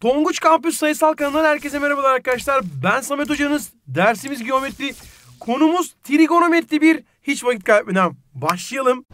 Tonguç Kampüs Sayısal kanalından herkese merhabalar arkadaşlar. Ben Samet Hoca'nız. Dersimiz geometri. Konumuz trigonometri bir. Hiç vakit kaybetmeden başlayalım.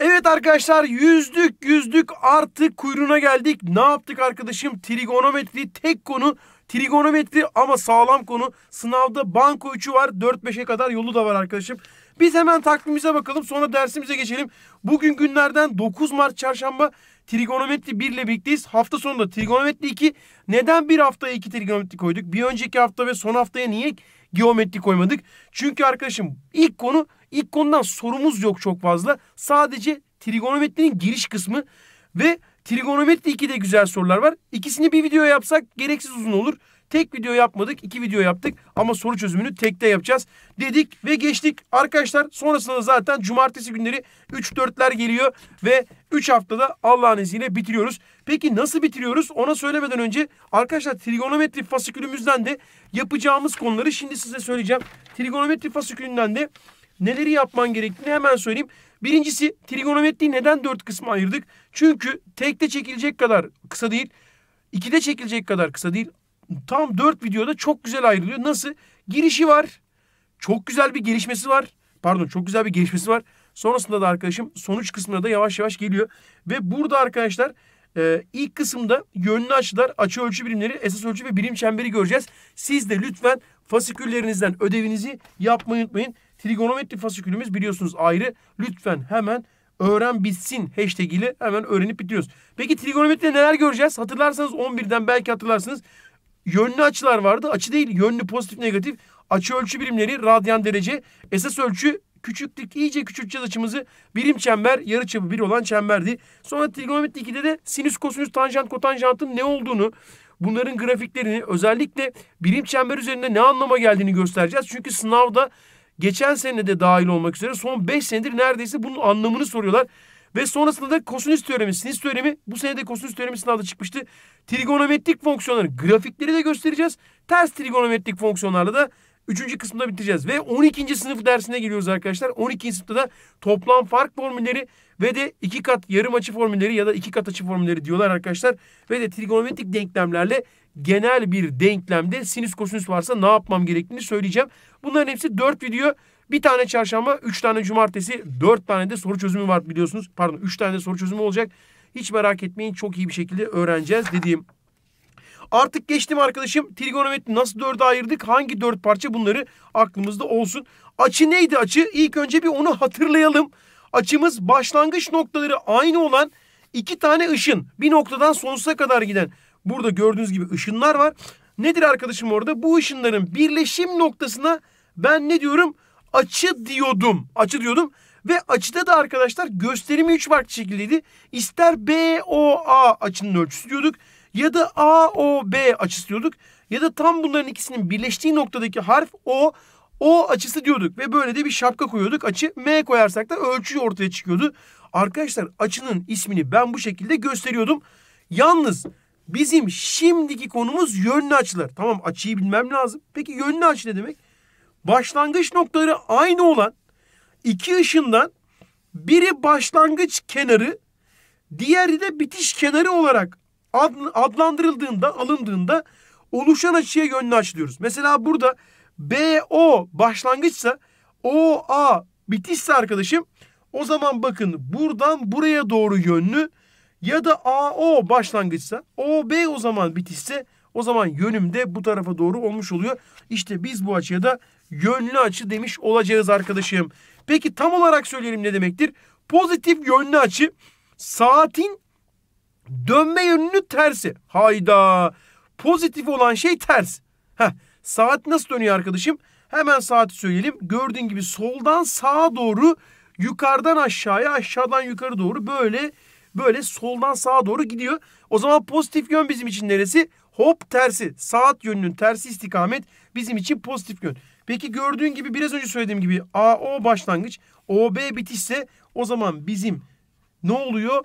Evet arkadaşlar yüzdük yüzdük artık kuyruğuna geldik. Ne yaptık arkadaşım? Trigonometri tek konu Trigonometri ama sağlam konu. Sınavda banko 3'ü var. 4-5'e kadar yolu da var arkadaşım. Biz hemen takvimimize bakalım sonra dersimize geçelim. Bugün günlerden 9 Mart çarşamba trigonometri 1 ile birlikteyiz. Hafta sonunda trigonometri 2. Neden bir haftaya 2 trigonometri koyduk? Bir önceki hafta ve son haftaya niye geometri koymadık? Çünkü arkadaşım ilk konu ilk konudan sorumuz yok çok fazla. Sadece trigonometrinin giriş kısmı ve Trigonometri 2'de güzel sorular var. İkisini bir video yapsak gereksiz uzun olur. Tek video yapmadık, iki video yaptık ama soru çözümünü tekte yapacağız dedik ve geçtik. Arkadaşlar sonrasında zaten cumartesi günleri 3-4'ler geliyor ve 3 haftada Allah'ın izniyle bitiriyoruz. Peki nasıl bitiriyoruz? Ona söylemeden önce arkadaşlar trigonometri fasikülümüzden de yapacağımız konuları şimdi size söyleyeceğim. Trigonometri fasikülünden de neleri yapman gerektiğini hemen söyleyeyim. Birincisi trigonometriyi neden dört kısma ayırdık? Çünkü tekte çekilecek kadar kısa değil, ikide çekilecek kadar kısa değil. Tam dört videoda çok güzel ayrılıyor. Nasıl? Girişi var. Çok güzel bir gelişmesi var. Pardon çok güzel bir gelişmesi var. Sonrasında da arkadaşım sonuç kısmına da yavaş yavaş geliyor. Ve burada arkadaşlar e, ilk kısımda yönlü açılar, açı ölçü birimleri, esas ölçü ve birim çemberi göreceğiz. Siz de lütfen fasiküllerinizden ödevinizi yapmayı unutmayın. Trigonometri fasikülümüz biliyorsunuz ayrı. Lütfen hemen öğren bitsin hashtag ile hemen öğrenip bitiriyoruz. Peki trigonometride neler göreceğiz? Hatırlarsanız 11'den belki hatırlarsınız. Yönlü açılar vardı. Açı değil yönlü pozitif negatif. Açı ölçü birimleri radyan derece. Esas ölçü küçüktük. iyice küçülteceğiz açımızı. Birim çember yarı çapı bir olan çemberdi. Sonra trigonometri 2'de de sinüs kosinüs tanjant kotanjantın ne olduğunu bunların grafiklerini özellikle birim çember üzerinde ne anlama geldiğini göstereceğiz. Çünkü sınavda Geçen sene de dahil olmak üzere son 5 senedir neredeyse bunun anlamını soruyorlar. Ve sonrasında da kosinüs teoremi, sinüs teoremi bu sene de kosinüs teoremi sınavda çıkmıştı. Trigonometrik fonksiyonların grafikleri de göstereceğiz. Ters trigonometrik fonksiyonlarla da 3. kısımda bitireceğiz. Ve 12. sınıf dersine geliyoruz arkadaşlar. 12. sınıfta da toplam fark formülleri ve de iki kat yarım açı formülleri ya da iki kat açı formülleri diyorlar arkadaşlar. Ve de trigonometrik denklemlerle genel bir denklemde sinüs kosinüs varsa ne yapmam gerektiğini söyleyeceğim. Bunların hepsi 4 video. Bir tane çarşamba, 3 tane cumartesi, 4 tane de soru çözümü var biliyorsunuz. Pardon 3 tane de soru çözümü olacak. Hiç merak etmeyin çok iyi bir şekilde öğreneceğiz dediğim. Artık geçtim arkadaşım. Trigonometri nasıl dörde ayırdık? Hangi dört parça bunları aklımızda olsun. Açı neydi açı? İlk önce bir onu hatırlayalım. Açımız başlangıç noktaları aynı olan iki tane ışın. Bir noktadan sonsuza kadar giden Burada gördüğünüz gibi ışınlar var. Nedir arkadaşım orada? Bu ışınların birleşim noktasına ben ne diyorum? Açı diyordum. Açı diyordum. Ve açıda da arkadaşlar gösterimi 3 farklı şekildeydi. İster BOA açının ölçüsü diyorduk ya da AOB açısı diyorduk ya da tam bunların ikisinin birleştiği noktadaki harf O o açısı diyorduk ve böyle de bir şapka koyuyorduk. Açı M koyarsak da ölçü ortaya çıkıyordu. Arkadaşlar açının ismini ben bu şekilde gösteriyordum. Yalnız Bizim şimdiki konumuz yönlü açılar. Tamam açıyı bilmem lazım. Peki yönlü açı ne demek? Başlangıç noktaları aynı olan iki ışından biri başlangıç kenarı diğeri de bitiş kenarı olarak adlandırıldığında alındığında oluşan açıya yönlü açı diyoruz. Mesela burada BO başlangıçsa OA bitişse arkadaşım o zaman bakın buradan buraya doğru yönlü ya da AO başlangıçsa OB o zaman bitişse o zaman yönüm de bu tarafa doğru olmuş oluyor. İşte biz bu açıya da yönlü açı demiş olacağız arkadaşım. Peki tam olarak söyleyelim ne demektir? Pozitif yönlü açı saatin dönme yönünün tersi. Hayda. Pozitif olan şey ters. Heh, saat nasıl dönüyor arkadaşım? Hemen saati söyleyelim. Gördüğün gibi soldan sağa doğru, yukarıdan aşağıya, aşağıdan yukarı doğru böyle böyle soldan sağa doğru gidiyor. O zaman pozitif yön bizim için neresi? Hop tersi. Saat yönünün tersi istikamet bizim için pozitif yön. Peki gördüğün gibi biraz önce söylediğim gibi AO başlangıç, OB bitişse o zaman bizim ne oluyor?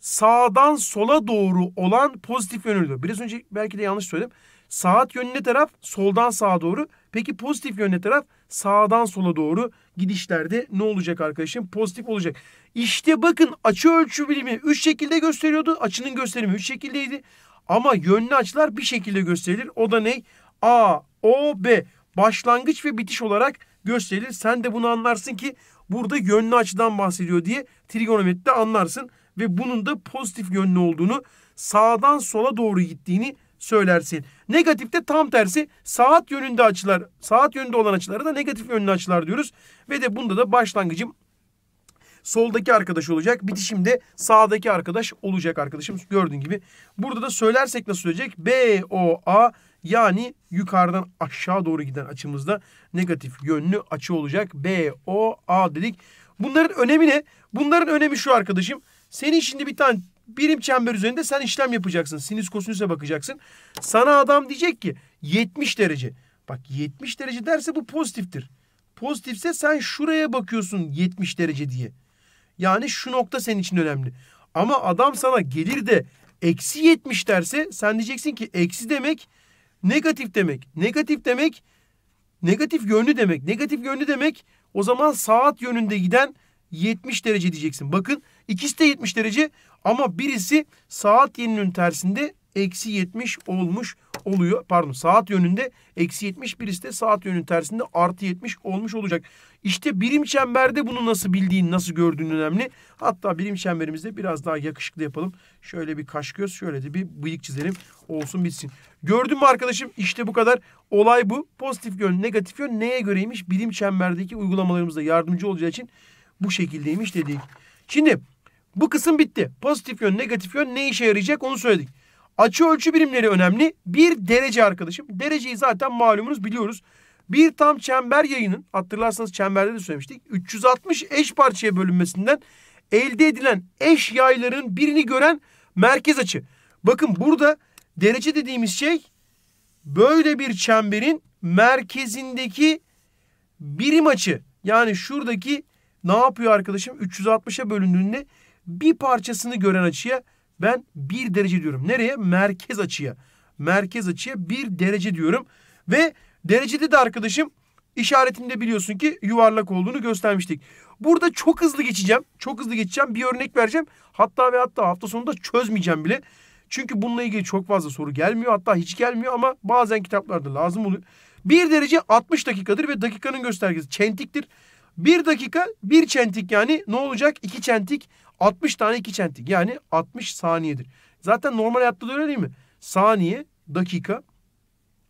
Sağdan sola doğru olan pozitif yön oluyor. Biraz önce belki de yanlış söyledim. Saat yönüne taraf soldan sağa doğru. Peki pozitif yönüne taraf sağdan sola doğru gidişlerde ne olacak arkadaşım? Pozitif olacak. İşte bakın açı ölçü bilimi 3 şekilde gösteriyordu. Açının gösterimi 3 şekildeydi. Ama yönlü açılar bir şekilde gösterilir. O da ne? A, O, B. Başlangıç ve bitiş olarak gösterilir. Sen de bunu anlarsın ki burada yönlü açıdan bahsediyor diye trigonometride anlarsın. Ve bunun da pozitif yönlü olduğunu sağdan sola doğru gittiğini söylersin. Negatifte tam tersi saat yönünde açılar, saat yönünde olan açılara da negatif yönlü açılar diyoruz. Ve de bunda da başlangıcım soldaki arkadaş olacak. Bitişimde sağdaki arkadaş olacak arkadaşım. Gördüğün gibi. Burada da söylersek nasıl söyleyecek? B, O, A yani yukarıdan aşağı doğru giden açımızda negatif yönlü açı olacak. B, O, A dedik. Bunların önemi ne? Bunların önemi şu arkadaşım. Senin şimdi bir tane birim çember üzerinde sen işlem yapacaksın. Sinüs kosinüse bakacaksın. Sana adam diyecek ki 70 derece. Bak 70 derece derse bu pozitiftir. Pozitifse sen şuraya bakıyorsun 70 derece diye. Yani şu nokta senin için önemli. Ama adam sana gelir de eksi 70 derse sen diyeceksin ki eksi demek negatif demek. Negatif demek negatif yönlü demek. Negatif yönlü demek o zaman saat yönünde giden 70 derece diyeceksin. Bakın ikisi de 70 derece ama birisi saat yönünün tersinde eksi 70 olmuş oluyor. Pardon saat yönünde eksi 70 birisi de saat yönünün tersinde artı 70 olmuş olacak. İşte birim çemberde bunu nasıl bildiğin nasıl gördüğün önemli. Hatta birim çemberimizde biraz daha yakışıklı yapalım. Şöyle bir kaş göz şöyle de bir bıyık çizelim olsun bitsin. Gördün mü arkadaşım işte bu kadar. Olay bu. Pozitif yön negatif yön neye göreymiş birim çemberdeki uygulamalarımızda yardımcı olacağı için bu şekildeymiş dedik. Şimdi bu kısım bitti. Pozitif yön, negatif yön ne işe yarayacak onu söyledik. Açı ölçü birimleri önemli. Bir derece arkadaşım. Dereceyi zaten malumunuz biliyoruz. Bir tam çember yayının hatırlarsanız çemberde de söylemiştik. 360 eş parçaya bölünmesinden elde edilen eş yayların birini gören merkez açı. Bakın burada derece dediğimiz şey böyle bir çemberin merkezindeki birim açı. Yani şuradaki ne yapıyor arkadaşım? 360'a bölündüğünde bir parçasını gören açıya ben bir derece diyorum. Nereye? Merkez açıya. Merkez açıya bir derece diyorum. Ve derecede de arkadaşım işaretinde biliyorsun ki yuvarlak olduğunu göstermiştik. Burada çok hızlı geçeceğim. Çok hızlı geçeceğim. Bir örnek vereceğim. Hatta ve hatta hafta sonunda çözmeyeceğim bile. Çünkü bununla ilgili çok fazla soru gelmiyor. Hatta hiç gelmiyor ama bazen kitaplarda lazım oluyor. Bir derece 60 dakikadır ve dakikanın göstergesi çentiktir. Bir dakika bir çentik yani ne olacak? İki çentik 60 tane iki çentik yani 60 saniyedir. Zaten normal hayatta da öyle değil mi? Saniye, dakika,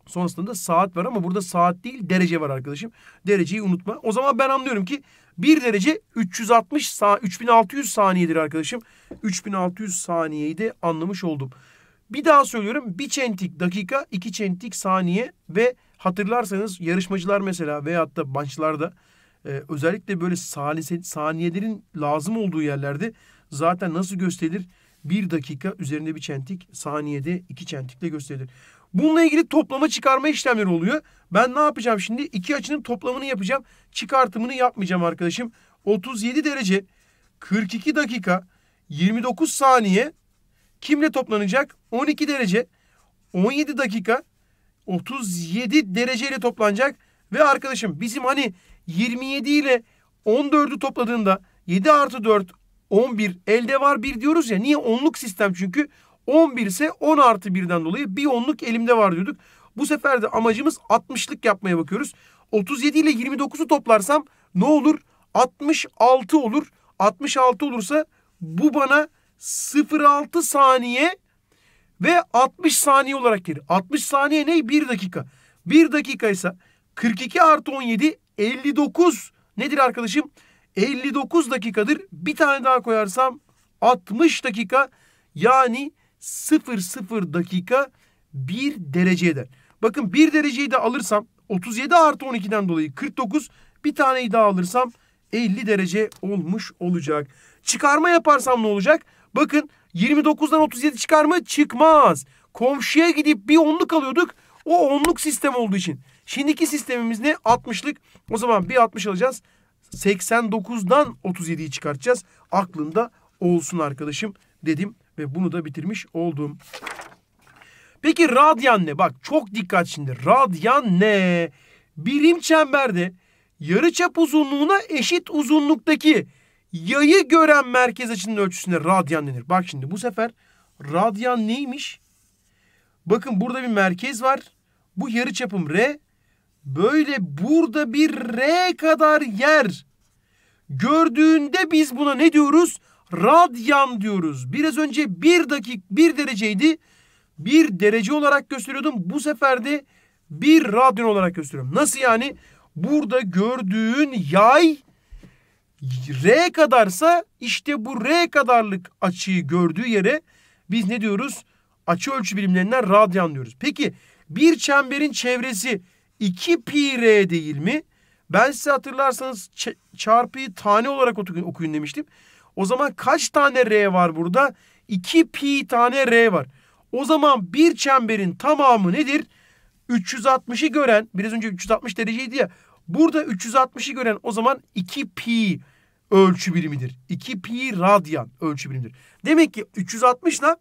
sonrasında da saat var ama burada saat değil derece var arkadaşım. Dereceyi unutma. O zaman ben anlıyorum ki 1 derece 360 sa 3600 saniyedir arkadaşım. 3600 saniyeyi de anlamış oldum. Bir daha söylüyorum. 1 çentik dakika, 2 çentik saniye ve hatırlarsanız yarışmacılar mesela veyahut da maçlarda e, özellikle böyle salise, saniyelerin lazım olduğu yerlerde zaten nasıl gösterilir? Bir dakika üzerinde bir çentik, saniyede iki çentikle gösterilir. Bununla ilgili toplama çıkarma işlemleri oluyor. Ben ne yapacağım şimdi? İki açının toplamını yapacağım. Çıkartımını yapmayacağım arkadaşım. 37 derece, 42 dakika, 29 saniye kimle toplanacak? 12 derece, 17 dakika, 37 dereceyle toplanacak. Ve arkadaşım bizim hani 27 ile 14'ü topladığında 7 artı 4 11 elde var 1 diyoruz ya. Niye? Onluk sistem çünkü. 11 ise 10 artı 1'den dolayı bir onluk elimde var diyorduk. Bu sefer de amacımız 60'lık yapmaya bakıyoruz. 37 ile 29'u toplarsam ne olur? 66 olur. 66 olursa bu bana 0.6 saniye ve 60 saniye olarak gelir. 60 saniye ne? 1 dakika. 1 dakika ise 42 artı 17 59 nedir arkadaşım? 59 dakikadır. Bir tane daha koyarsam 60 dakika yani 0,0 dakika 1 derece eder. Bakın 1 dereceyi de alırsam 37 artı 12'den dolayı 49 bir taneyi daha alırsam 50 derece olmuş olacak. Çıkarma yaparsam ne olacak? Bakın 29'dan 37 çıkarma çıkmaz. Komşuya gidip bir onluk alıyorduk. O onluk sistem olduğu için. Şimdiki sistemimiz ne? 60'lık. O zaman bir 60 alacağız. 89'dan 37'yi çıkartacağız. Aklında olsun arkadaşım dedim ve bunu da bitirmiş oldum. Peki radyan ne? Bak çok dikkat şimdi. Radyan ne? Birim çemberde yarıçap uzunluğuna eşit uzunluktaki yayı gören merkez açının ölçüsüne radyan denir. Bak şimdi bu sefer radyan neymiş? Bakın burada bir merkez var. Bu yarıçapım R, böyle burada bir R kadar yer gördüğünde biz buna ne diyoruz? Radyan diyoruz. Biraz önce bir dakik bir dereceydi. Bir derece olarak gösteriyordum. Bu sefer de bir radyan olarak gösteriyorum. Nasıl yani? Burada gördüğün yay R kadarsa işte bu R kadarlık açıyı gördüğü yere biz ne diyoruz? Açı ölçü bilimlerinden radyan diyoruz. Peki bir çemberin çevresi 2 pi r değil mi? Ben size hatırlarsanız çarpıyı tane olarak okuyun demiştim. O zaman kaç tane r var burada? 2 pi tane r var. O zaman bir çemberin tamamı nedir? 360'ı gören biraz önce 360 dereceydi ya. Burada 360'ı gören o zaman 2 pi ölçü birimidir. 2 pi radyan ölçü birimidir. Demek ki 360 ile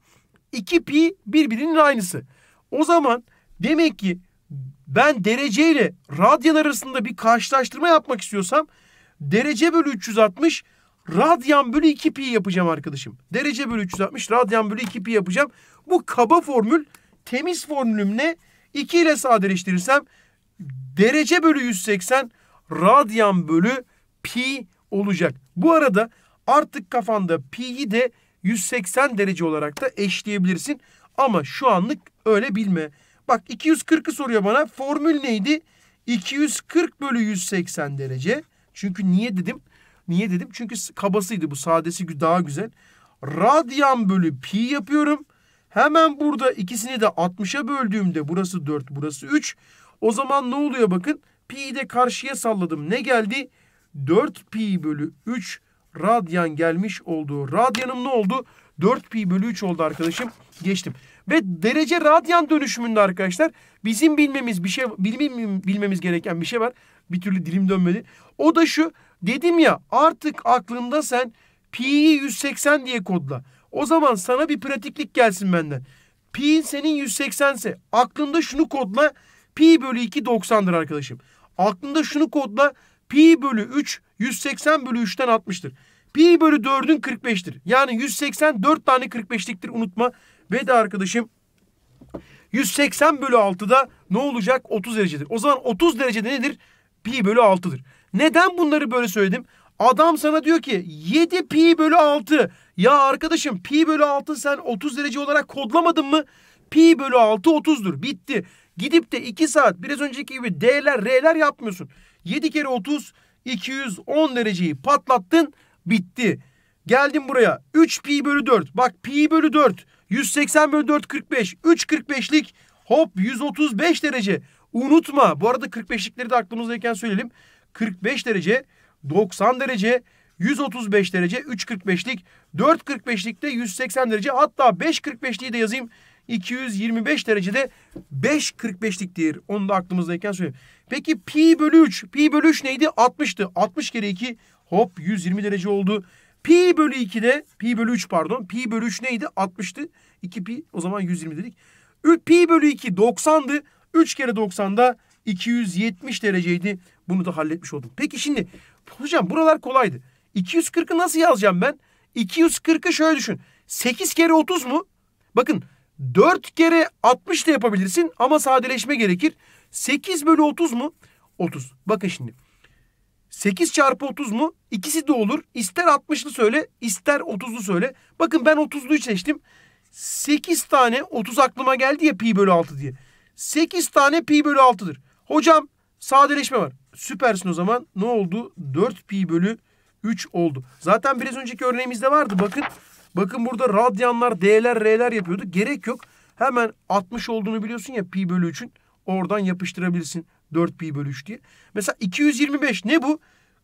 2 pi birbirinin aynısı. O zaman demek ki ben derece ile radyan arasında bir karşılaştırma yapmak istiyorsam derece bölü 360 radyan bölü 2 pi yapacağım arkadaşım. Derece bölü 360 radyan bölü 2 pi yapacağım. Bu kaba formül temiz formülümle 2 ile sadeleştirirsem derece bölü 180 radyan bölü pi olacak. Bu arada artık kafanda pi'yi de 180 derece olarak da eşleyebilirsin. Ama şu anlık öyle bilme. Bak 240'ı soruyor bana. Formül neydi? 240 bölü 180 derece. Çünkü niye dedim? Niye dedim? Çünkü kabasıydı bu. Sadesi daha güzel. Radyan bölü pi yapıyorum. Hemen burada ikisini de 60'a böldüğümde burası 4, burası 3. O zaman ne oluyor bakın? Pi'yi de karşıya salladım. Ne geldi? 4 pi bölü 3 radyan gelmiş oldu. Radyanım ne oldu? 4 pi bölü 3 oldu arkadaşım. Geçtim. Ve derece radyan dönüşümünde arkadaşlar bizim bilmemiz bir şey bilmem, bilmemiz gereken bir şey var. Bir türlü dilim dönmedi. O da şu. Dedim ya artık aklında sen pi'yi 180 diye kodla. O zaman sana bir pratiklik gelsin benden. Pi'in senin 180 ise aklında şunu kodla. Pi bölü 2 90'dır arkadaşım. Aklında şunu kodla. Pi bölü 3 180 bölü 3'ten 60'tır. Pi bölü 4'ün 45'tir. Yani 180 184 tane 45'liktir unutma. Ve de arkadaşım 180 bölü 6'da ne olacak? 30 derecedir. O zaman 30 derecede nedir? Pi bölü 6'dır. Neden bunları böyle söyledim? Adam sana diyor ki 7 pi bölü 6. Ya arkadaşım pi bölü 6 sen 30 derece olarak kodlamadın mı? Pi bölü 6 30'dur. Bitti. Gidip de 2 saat biraz önceki gibi D'ler R'ler yapmıyorsun. 7 kere 30 210 dereceyi patlattın bitti. Geldim buraya 3 pi bölü 4 bak pi bölü 4 180 bölü 4 45 3 45'lik hop 135 derece unutma bu arada 45'likleri de aklımızdayken söyleyelim 45 derece 90 derece 135 derece 3.45'lik 4.45'lik de 180 derece hatta 5.45'liği de yazayım 225 derecede 5.45'liktir. Onu da aklımızdayken söyleyeyim. Peki pi bölü 3. Pi bölü 3 neydi? 60'tı. 60 kere 2 hop 120 derece oldu. Pi bölü 2 de pi bölü 3 pardon. Pi bölü 3 neydi? 60'tı. 2 pi o zaman 120 dedik. Pi bölü 2 90'dı. 3 kere 90'da 270 dereceydi. Bunu da halletmiş oldum. Peki şimdi hocam buralar kolaydı. 240'ı nasıl yazacağım ben? 240'ı şöyle düşün. 8 kere 30 mu? Bakın 4 kere 60 da yapabilirsin ama sadeleşme gerekir. 8 bölü 30 mu? 30. Bakın şimdi. 8 çarpı 30 mu? İkisi de olur. İster 60'lı söyle ister 30'lu söyle. Bakın ben 30'luyu seçtim. 8 tane 30 aklıma geldi ya pi bölü 6 diye. 8 tane pi bölü 6'dır. Hocam sadeleşme var. Süpersin o zaman. Ne oldu? 4 pi bölü 3 oldu. Zaten biraz önceki örneğimizde vardı. Bakın bakın burada radyanlar, d'ler, r'ler yapıyordu. Gerek yok. Hemen 60 olduğunu biliyorsun ya pi bölü 3'ün. Oradan yapıştırabilirsin 4 pi bölü 3 diye. Mesela 225 ne bu?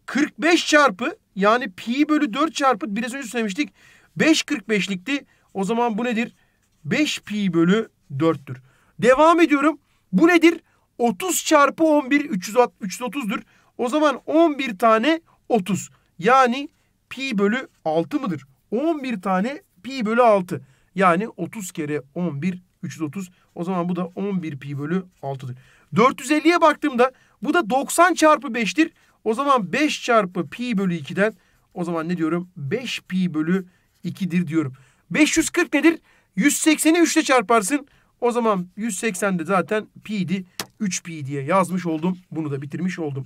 45 çarpı yani pi bölü 4 çarpı biraz önce söylemiştik. 5 45'likti. O zaman bu nedir? 5 pi bölü 4'tür. Devam ediyorum. Bu nedir? 30 çarpı 11 330'dur. O zaman 11 tane 30. Yani pi bölü 6 mıdır? 11 tane pi bölü 6. Yani 30 kere 11 330. O zaman bu da 11 pi bölü 6'dır. 450'ye baktığımda bu da 90 çarpı 5'tir. O zaman 5 çarpı pi bölü 2'den o zaman ne diyorum? 5 pi bölü 2'dir diyorum. 540 nedir? 180'i 3 ile çarparsın. O zaman 180 de zaten pi'di. 3 pi diye yazmış oldum. Bunu da bitirmiş oldum.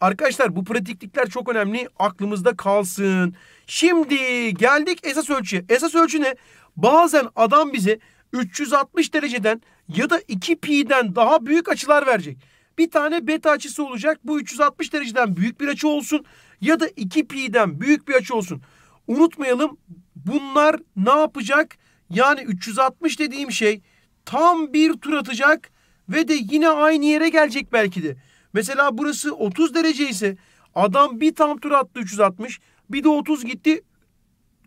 Arkadaşlar bu pratiklikler çok önemli. Aklımızda kalsın. Şimdi geldik esas ölçüye. Esas ölçü ne? Bazen adam bize 360 dereceden ya da 2 pi'den daha büyük açılar verecek. Bir tane beta açısı olacak. Bu 360 dereceden büyük bir açı olsun ya da 2 pi'den büyük bir açı olsun. Unutmayalım bunlar ne yapacak? Yani 360 dediğim şey tam bir tur atacak ve de yine aynı yere gelecek belki de. Mesela burası 30 derece ise adam bir tam tur attı 360 bir de 30 gitti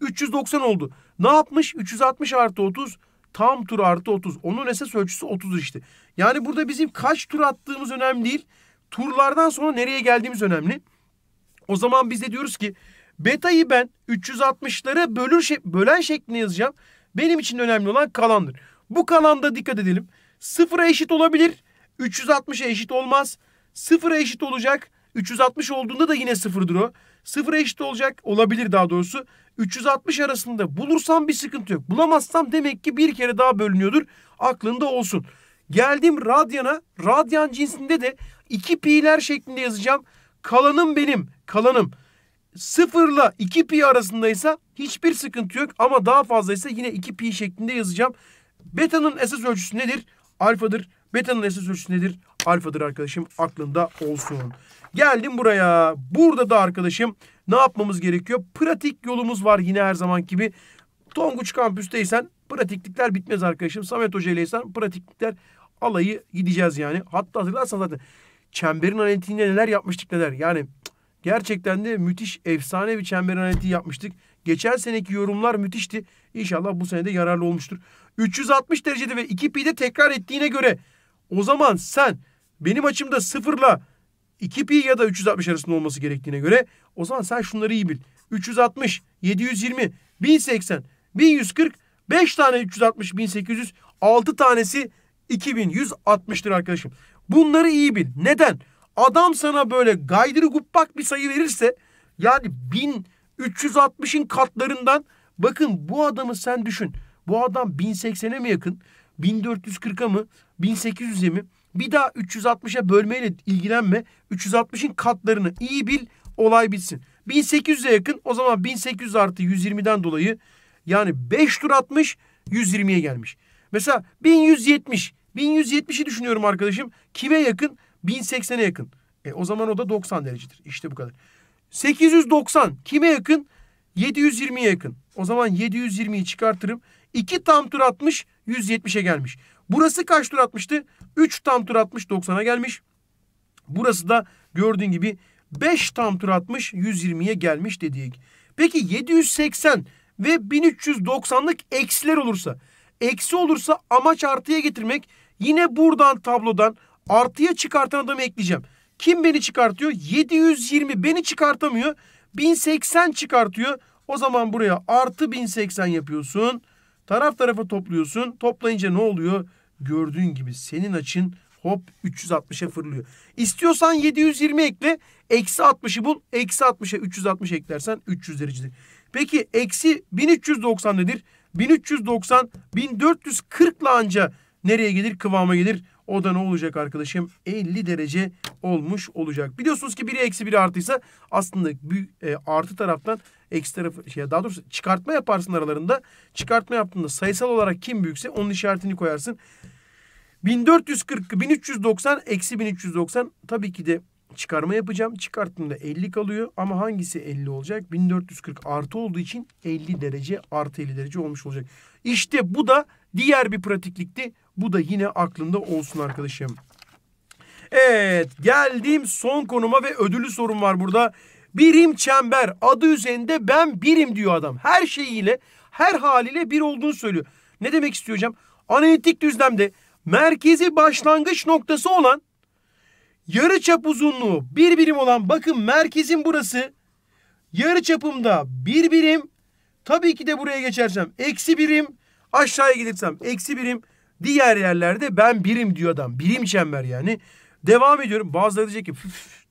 390 oldu. Ne yapmış? 360 artı 30 Tam tur artı 30. Onun esas ölçüsü 30'dur işte. Yani burada bizim kaç tur attığımız önemli değil. Turlardan sonra nereye geldiğimiz önemli. O zaman biz de diyoruz ki beta'yı ben 360'lara bölür şek bölen şeklinde yazacağım. Benim için önemli olan kalandır. Bu kalanda dikkat edelim. Sıfıra eşit olabilir. 360'a eşit olmaz. Sıfıra eşit olacak. 360 olduğunda da yine sıfırdır o. Sıfır eşit olacak. Olabilir daha doğrusu. 360 arasında bulursam bir sıkıntı yok. Bulamazsam demek ki bir kere daha bölünüyordur. Aklında olsun. Geldim radyana. Radyan cinsinde de 2 pi'ler şeklinde yazacağım. Kalanım benim. Kalanım. Sıfırla 2 pi arasındaysa hiçbir sıkıntı yok. Ama daha fazlaysa yine 2 pi şeklinde yazacağım. Beta'nın esas ölçüsü nedir? Alfadır. Beta'nın esas ölçüsü nedir? alfadır arkadaşım aklında olsun. Geldim buraya. Burada da arkadaşım ne yapmamız gerekiyor? Pratik yolumuz var yine her zaman gibi. Tonguç kampüsteysen pratiklikler bitmez arkadaşım. Samet Hoca ileysen pratiklikler alayı gideceğiz yani. Hatta hatırlarsan zaten çemberin analitiğinde neler yapmıştık neler. Yani gerçekten de müthiş efsane bir çemberin analitiği yapmıştık. Geçen seneki yorumlar müthişti. İnşallah bu sene de yararlı olmuştur. 360 derecede ve 2 pide tekrar ettiğine göre o zaman sen benim açımda sıfırla 2 pi ya da 360 arasında olması gerektiğine göre o zaman sen şunları iyi bil. 360, 720, 1080, 1140, 5 tane 360, 1800, 6 tanesi 2160'tır arkadaşım. Bunları iyi bil. Neden? Adam sana böyle gaydırı gubbak bir sayı verirse yani 1360'ın katlarından bakın bu adamı sen düşün. Bu adam 1080'e mi yakın? 1440'a mı 1800'e mi bir daha 360'a bölmeyle ilgilenme. 360'in katlarını iyi bil olay bitsin. 1800'e yakın o zaman 1800 artı 120'den dolayı yani 5 tur atmış 120'ye gelmiş. Mesela 1170. 1170'i düşünüyorum arkadaşım. Kime yakın? 1080'e yakın. E, o zaman o da 90 derecedir. İşte bu kadar. 890 kime yakın? 720'ye yakın. O zaman 720'yi çıkartırım. 2 tam tur atmış 170'e gelmiş. Burası kaç tur atmıştı? 3 tam tur atmış 90'a gelmiş. Burası da gördüğün gibi 5 tam tur atmış 120'ye gelmiş dedik. Peki 780 ve 1390'lık eksiler olursa eksi olursa amaç artıya getirmek yine buradan tablodan artıya çıkartan adamı ekleyeceğim. Kim beni çıkartıyor? 720 beni çıkartamıyor. 1080 çıkartıyor. O zaman buraya artı 1080 yapıyorsun. Taraf tarafa topluyorsun. Toplayınca ne oluyor? Gördüğün gibi senin açın hop 360'a fırlıyor. İstiyorsan 720 ekle. Eksi 60'ı bul. Eksi 60'a 360 eklersen 300 derecedir. Peki eksi 1390 nedir? 1390 1440 ile anca nereye gelir? Kıvama gelir. O da ne olacak arkadaşım? 50 derece olmuş olacak. Biliyorsunuz ki biri eksi biri artıysa aslında büyük, e, artı taraftan ekstra şey daha doğrusu çıkartma yaparsın aralarında. Çıkartma yaptığında sayısal olarak kim büyükse onun işaretini koyarsın. 1440 1390 eksi 1390 tabii ki de çıkarma yapacağım. Çıkarttığımda 50 kalıyor ama hangisi 50 olacak? 1440 artı olduğu için 50 derece artı 50 derece olmuş olacak. İşte bu da diğer bir pratiklikti. Bu da yine aklında olsun arkadaşım. Evet geldiğim son konuma ve ödülü sorum var burada. Birim çember adı üzerinde ben birim diyor adam. Her şeyiyle her haliyle bir olduğunu söylüyor. Ne demek istiyor hocam? Analitik düzlemde merkezi başlangıç noktası olan yarı çap uzunluğu bir birim olan bakın merkezin burası yarı çapımda bir birim tabii ki de buraya geçersem eksi birim aşağıya gidersem eksi birim diğer yerlerde ben birim diyor adam. Birim çember yani. Devam ediyorum. Bazıları diyecek ki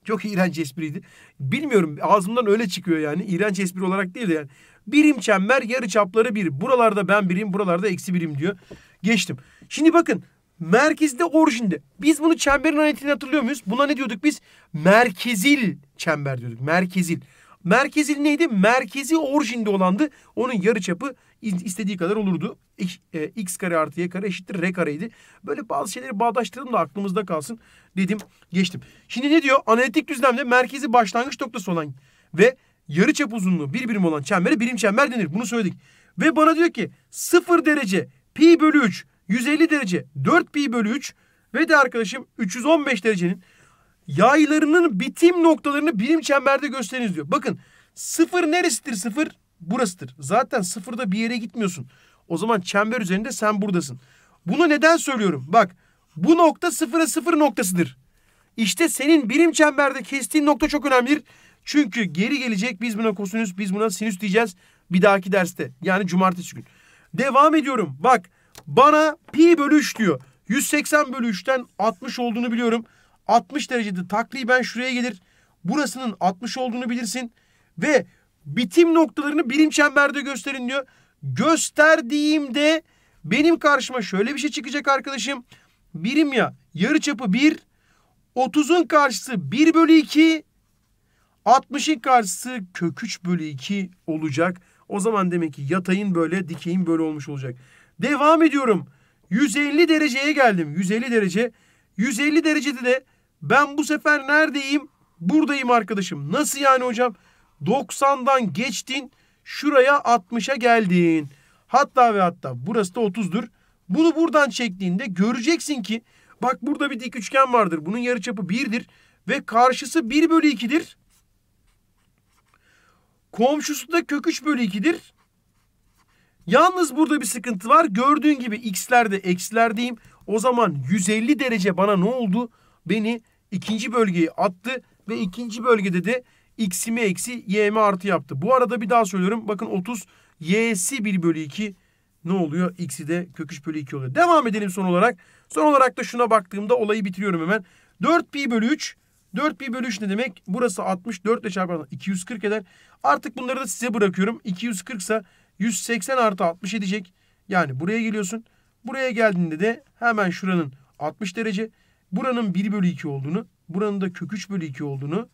çok iğrenç espriydi. Bilmiyorum ağzımdan öyle çıkıyor yani. İğrenç espri olarak değil de yani. Birim çember yarı çapları bir. Buralarda ben birim buralarda eksi birim diyor. Geçtim. Şimdi bakın merkezde orijinde. Biz bunu çemberin analitini hatırlıyor muyuz? Buna ne diyorduk biz? Merkezil çember diyorduk. Merkezil. Merkezil neydi? Merkezi orijinde olandı. Onun yarı çapı istediği kadar olurdu. E, x kare artı Y kare eşittir R kareydi. Böyle bazı şeyleri bağdaştıralım da aklımızda kalsın dedim geçtim. Şimdi ne diyor? Analitik düzlemde merkezi başlangıç noktası olan ve yarı çap uzunluğu bir birim olan çembere birim çember denir. Bunu söyledik. Ve bana diyor ki 0 derece pi bölü 3 150 derece 4 pi bölü 3 ve de arkadaşım 315 derecenin yaylarının bitim noktalarını birim çemberde gösteriniz diyor. Bakın sıfır neresidir sıfır? burasıdır. Zaten sıfırda bir yere gitmiyorsun. O zaman çember üzerinde sen buradasın. Bunu neden söylüyorum? Bak bu nokta sıfıra sıfır noktasıdır. İşte senin birim çemberde kestiğin nokta çok önemlidir. Çünkü geri gelecek biz buna kosinüs biz buna sinüs diyeceğiz bir dahaki derste. Yani cumartesi gün. Devam ediyorum. Bak bana pi bölü 3 diyor. 180 bölü 3'ten 60 olduğunu biliyorum. 60 derecede takriben şuraya gelir. Burasının 60 olduğunu bilirsin. Ve bitim noktalarını birim çemberde gösterin diyor. Gösterdiğimde benim karşıma şöyle bir şey çıkacak arkadaşım. Birim ya yarı çapı 1. 30'un karşısı 1 bölü 2. 60'ın karşısı kök 3 bölü 2 olacak. O zaman demek ki yatayın böyle dikeyin böyle olmuş olacak. Devam ediyorum. 150 dereceye geldim. 150 derece. 150 derecede de ben bu sefer neredeyim? Buradayım arkadaşım. Nasıl yani hocam? 90'dan geçtin şuraya 60'a geldin. Hatta ve hatta burası da 30'dur. Bunu buradan çektiğinde göreceksin ki bak burada bir dik üçgen vardır. Bunun yarıçapı 1'dir ve karşısı 1 bölü 2'dir. Komşusu da kök 3 bölü 2'dir. Yalnız burada bir sıkıntı var. Gördüğün gibi x'lerde eksilerdeyim. O zaman 150 derece bana ne oldu? Beni ikinci bölgeye attı ve ikinci bölgede de x'imi eksi yimi artı yaptı. Bu arada bir daha söylüyorum. Bakın 30 y'si 1 bölü 2 ne oluyor? X'i de kök 3 bölü 2 oluyor. Devam edelim son olarak. Son olarak da şuna baktığımda olayı bitiriyorum hemen. 4 pi bölü 3. 4 pi bölü 3 ne demek? Burası 64 ile çarpan 240 eder. Artık bunları da size bırakıyorum. 240 ise 180 artı 60 edecek. Yani buraya geliyorsun. Buraya geldiğinde de hemen şuranın 60 derece. Buranın 1 bölü 2 olduğunu, buranın da kök 3 bölü 2 olduğunu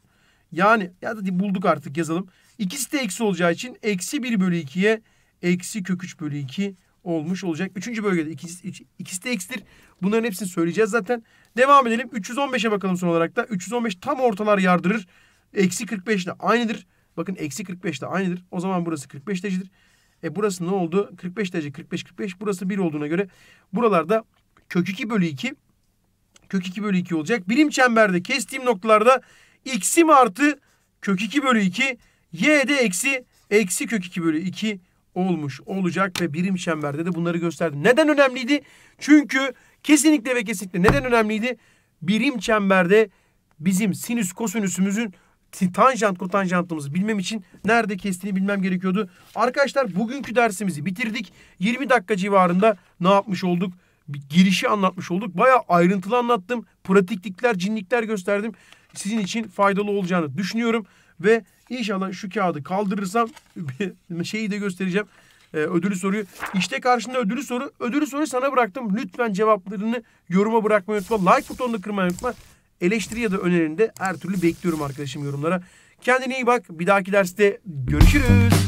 yani ya da bulduk artık yazalım. İkisi de eksi olacağı için eksi 1 bölü 2'ye eksi kök 3 bölü 2 olmuş olacak. Üçüncü bölgede ikisi, üç, ikisi de eksidir. Bunların hepsini söyleyeceğiz zaten. Devam edelim. 315'e bakalım son olarak da. 315 tam ortalar yardırır. Eksi 45 ile aynıdır. Bakın eksi 45 ile aynıdır. O zaman burası 45 derecedir. E burası ne oldu? 45 derece 45 45. Burası 1 olduğuna göre buralarda kök 2 bölü 2 kök 2 bölü 2 olacak. Birim çemberde kestiğim noktalarda x'im artı kök 2 bölü 2 y de eksi eksi kök 2 bölü 2 olmuş olacak ve birim çemberde de bunları gösterdim. Neden önemliydi? Çünkü kesinlikle ve kesinlikle neden önemliydi? Birim çemberde bizim sinüs kosinüsümüzün tanjant kotanjantımızı bilmem için nerede kestiğini bilmem gerekiyordu. Arkadaşlar bugünkü dersimizi bitirdik. 20 dakika civarında ne yapmış olduk? Bir girişi anlatmış olduk. Baya ayrıntılı anlattım. Pratiklikler, cinlikler gösterdim sizin için faydalı olacağını düşünüyorum. Ve inşallah şu kağıdı kaldırırsam şeyi de göstereceğim. Ee, ödülü soruyu. İşte karşında ödülü soru. Ödülü soruyu sana bıraktım. Lütfen cevaplarını yoruma bırakmayı unutma. Like butonunu kırmayı unutma. Eleştiri ya da önerini de her türlü bekliyorum arkadaşım yorumlara. Kendine iyi bak. Bir dahaki derste görüşürüz.